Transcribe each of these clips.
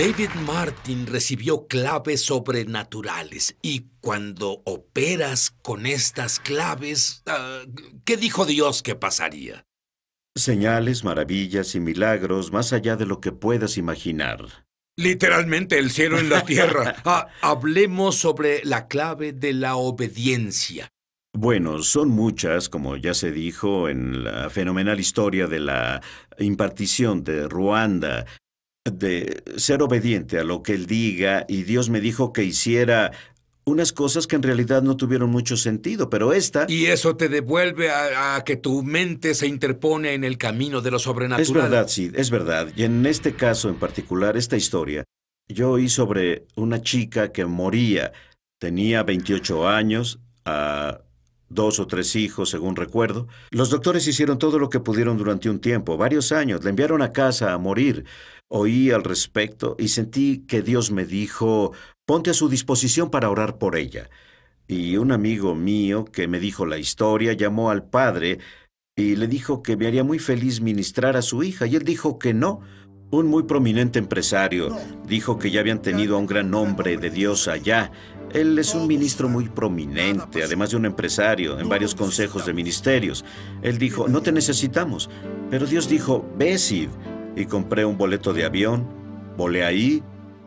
David Martin recibió claves sobrenaturales y cuando operas con estas claves, ah, ¿qué dijo Dios que pasaría? Señales, maravillas y milagros más allá de lo que puedas imaginar. Literalmente el cielo en la tierra. Ah, hablemos sobre la clave de la obediencia. Bueno, son muchas, como ya se dijo en la fenomenal historia de la impartición de Ruanda, de ser obediente a lo que él diga y Dios me dijo que hiciera unas cosas que en realidad no tuvieron mucho sentido, pero esta... Y eso te devuelve a, que tu mente se interpone en el camino de lo sobrenatural. Es verdad, sí, es verdad. Y en este caso en particular, esta historia, yo oí sobre una chica que moría. Tenía 28 años, a dos o tres hijos, según recuerdo. Los doctores hicieron todo lo que pudieron durante un tiempo, varios años. La enviaron a casa a morir oí al respecto y sentí que Dios me dijo, ponte a su disposición para orar por ella. Y un amigo mío que me dijo la historia llamó al padre y le dijo que me haría muy feliz ministrar a su hija y él dijo que no. Un muy prominente empresario dijo que ya habían tenido a un gran hombre de Dios allá. Él es un ministro muy prominente, además de un empresario, en varios consejos de ministerios. Él dijo, no te necesitamos. Pero Dios dijo, ve, y compré un boleto de avión, volé ahí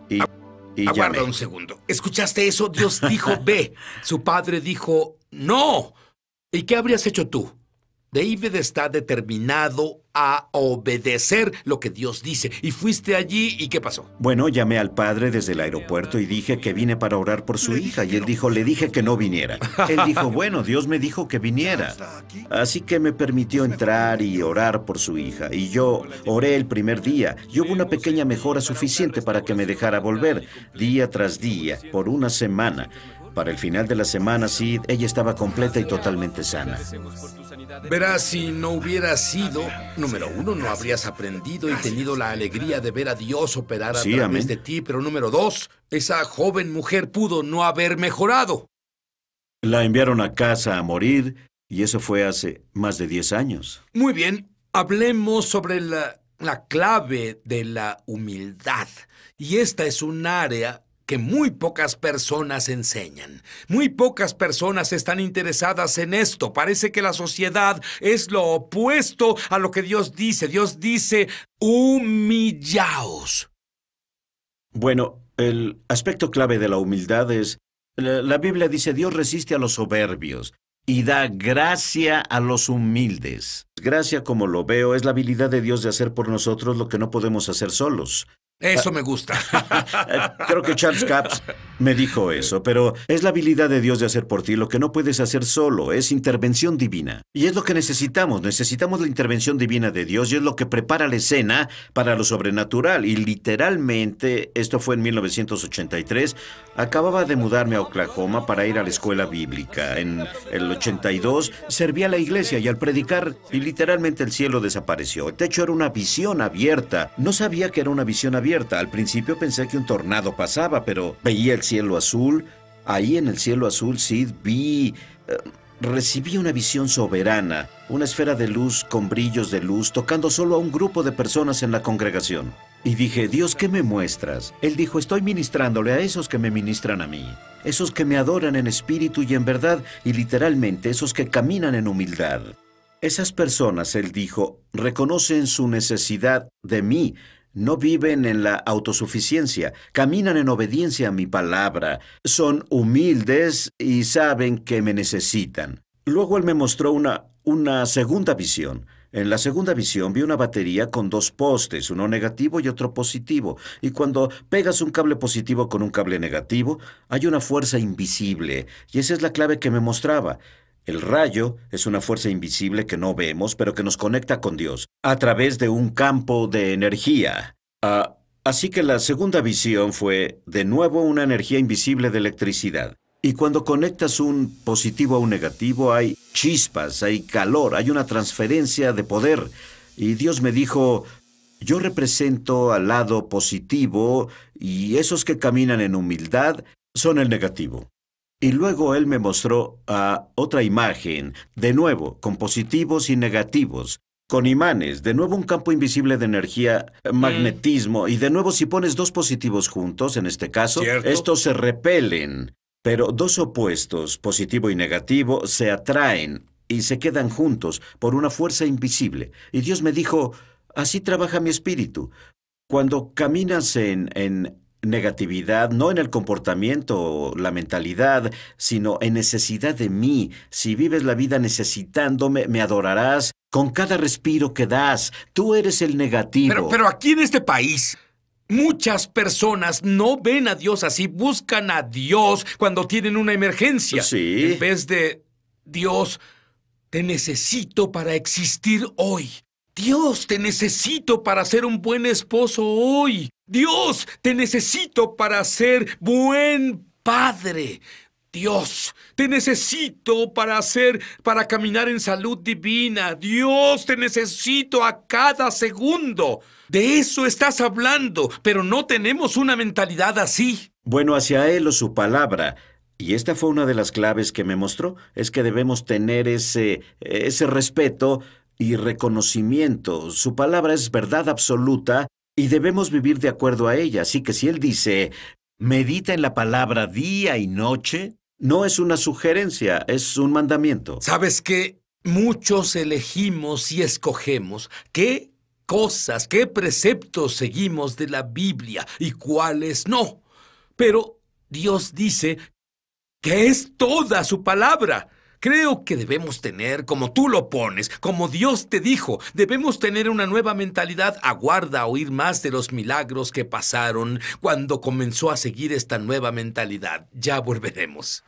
y... y Aguarda un segundo. ¿Escuchaste eso? Dios dijo, ve. Su padre dijo, no. ¿Y qué habrías hecho tú? David está determinado a obedecer lo que Dios dice. Y fuiste allí y ¿qué pasó? Bueno, llamé al padre desde el aeropuerto y dije que vine para orar por su hija. Y él dijo, le dije que no viniera. Él dijo, bueno, Dios me dijo que viniera. Así que me permitió entrar y orar por su hija. Y yo oré el primer día y hubo una pequeña mejora suficiente para que me dejara volver día tras día, por una semana. Para el final de la semana, Sid, ella estaba completa y totalmente sana. Verás, si no hubiera sido, número uno, no habrías aprendido y tenido la alegría de ver a Dios operar a través de ti, pero número dos, esa joven mujer pudo no haber mejorado. La enviaron a casa a morir y eso fue hace más de 10 años. Muy bien, hablemos sobre la, la clave de la humildad. Y esta es un área muy pocas personas enseñan. Muy pocas personas están interesadas en esto. Parece que la sociedad es lo opuesto a lo que Dios dice. Dios dice, humillaos. Bueno, el aspecto clave de la humildad es, la Biblia dice, Dios resiste a los soberbios y da gracia a los humildes. Gracia, como lo veo, es la habilidad de Dios de hacer por nosotros lo que no podemos hacer solos. Eso me gusta. Creo que Charles Capps me dijo eso, pero es la habilidad de Dios de hacer por ti lo que no puedes hacer solo, es intervención divina. Y es lo que necesitamos, necesitamos la intervención divina de Dios y es lo que prepara la escena para lo sobrenatural. Y literalmente, esto fue en 1983, acababa de mudarme a Oklahoma para ir a la escuela bíblica. En el 82 servía a la iglesia y al predicar, y literalmente el cielo desapareció. El techo era una visión abierta. No sabía que era una visión abierta al principio pensé que un tornado pasaba, pero veía el cielo azul. Ahí en el cielo azul, Sid, vi... Eh, recibí una visión soberana, una esfera de luz con brillos de luz tocando solo a un grupo de personas en la congregación. Y dije, Dios, ¿qué me muestras? Él dijo, estoy ministrándole a esos que me ministran a mí, esos que me adoran en espíritu y en verdad, y literalmente esos que caminan en humildad. Esas personas, él dijo, reconocen su necesidad de mí, no viven en la autosuficiencia, caminan en obediencia a mi palabra, son humildes y saben que me necesitan. Luego él me mostró una, una segunda visión. En la segunda visión vi una batería con dos postes, uno negativo y otro positivo, y cuando pegas un cable positivo con un cable negativo, hay una fuerza invisible, y esa es la clave que me mostraba. El rayo es una fuerza invisible que no vemos, pero que nos conecta con Dios a través de un campo de energía. Ah, así que la segunda visión fue, de nuevo, una energía invisible de electricidad. Y cuando conectas un positivo a un negativo, hay chispas, hay calor, hay una transferencia de poder. Y Dios me dijo, yo represento al lado positivo y esos que caminan en humildad son el negativo. Y luego él me mostró ah, otra imagen, de nuevo, con positivos y negativos, con imanes, de nuevo un campo invisible de energía, eh, mm. magnetismo, y de nuevo si pones dos positivos juntos, en este caso, estos se repelen, pero dos opuestos, positivo y negativo, se atraen y se quedan juntos por una fuerza invisible. Y Dios me dijo, así trabaja mi espíritu. Cuando caminas en negatividad, no en el comportamiento, la mentalidad, sino en necesidad de mí. Si vives la vida necesitándome, me adorarás con cada respiro que das. Tú eres el negativo. Pero, pero aquí en este país... Muchas personas no ven a Dios así, buscan a Dios cuando tienen una emergencia. Sí. En vez de Dios, te necesito para existir hoy. Dios, te necesito para ser un buen esposo hoy. Dios, te necesito para ser buen padre. Dios, te necesito para hacer, para caminar en salud divina. Dios, te necesito a cada segundo. De eso estás hablando, pero no tenemos una mentalidad así. Bueno, hacia Él o su palabra. Y esta fue una de las claves que me mostró, es que debemos tener ese, ese respeto y reconocimiento. Su palabra es verdad absoluta y debemos vivir de acuerdo a ella. Así que si Él dice, medita en la palabra día y noche, no es una sugerencia, es un mandamiento. ¿Sabes que Muchos elegimos y escogemos qué cosas, qué preceptos seguimos de la Biblia y cuáles no. Pero Dios dice que es toda su palabra. Creo que debemos tener, como tú lo pones, como Dios te dijo, debemos tener una nueva mentalidad. Aguarda oír más de los milagros que pasaron cuando comenzó a seguir esta nueva mentalidad. Ya volveremos.